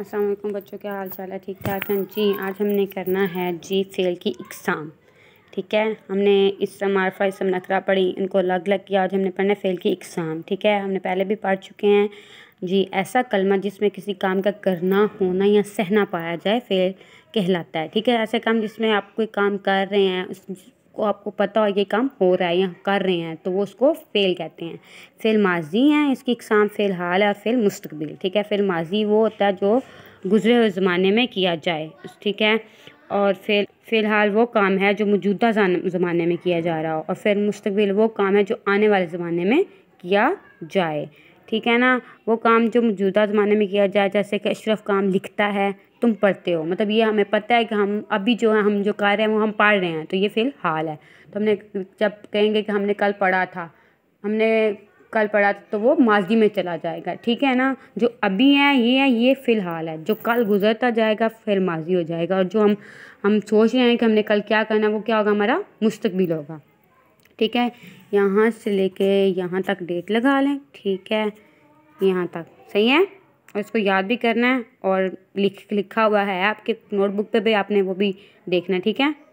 असलम बच्चों क्या हाल चाल है ठीक ठाक हैं जी आज हमने करना है जी फेल की इकसाम ठीक है हमने इसम आरफा इसम नखरा पढ़ी इनको अलग अलग किया आज हमने पढ़ना है फेल की इकसाम ठीक है हमने पहले भी पढ़ चुके हैं जी ऐसा कलमा जिसमें किसी काम का करना होना या सहना पाया जाए फेल कहलाता है ठीक है ऐसे काम जिसमें आप कोई काम कर रहे हैं उस को आपको पता हो ये काम हो रहा है या कर रहे हैं तो वो उसको फ़ेल कहते हैं फ़ेल माजी हैं इसकी इकसाम फ़ेल हाल और फ़ेल मुस्तबिल ठीक है फ़ेल माजी वो होता है जो गुजरे हुए ज़माने में किया जाए ठीक है और फिर फ़िलहाल वो काम है जो मौजूदा ज़माने में किया जा रहा हो और फिर मुस्तबिल वो काम है जो आने वाले ज़माने में किया जाए ठीक है ना वो काम जो मौजूदा ज़माने में किया जाए जैसे कि अशरफ काम लिखता है तुम पढ़ते हो मतलब ये हमें पता है कि हम अभी जो है हम जो कर रहे हैं वो हम पढ़ रहे हैं तो ये फ़िलहाल है तो हमने जब कहेंगे कि हमने कल पढ़ा था हमने कल पढ़ा था तो वो माजी में चला जाएगा ठीक है ना जो अभी है ये है ये फ़िलहाल है जो कल गुजरता जाएगा फिर माजी हो जाएगा और जो हम हम सोच रहे हैं कि हमने कल क्या करना वो क्या होगा हमारा मुस्तबिल होगा ठीक है यहाँ से लेके यहाँ तक डेट लगा लें ठीक है यहाँ तक सही है और इसको याद भी करना है और लिख लिखा हुआ है आपके नोटबुक पे भी आपने वो भी देखना ठीक है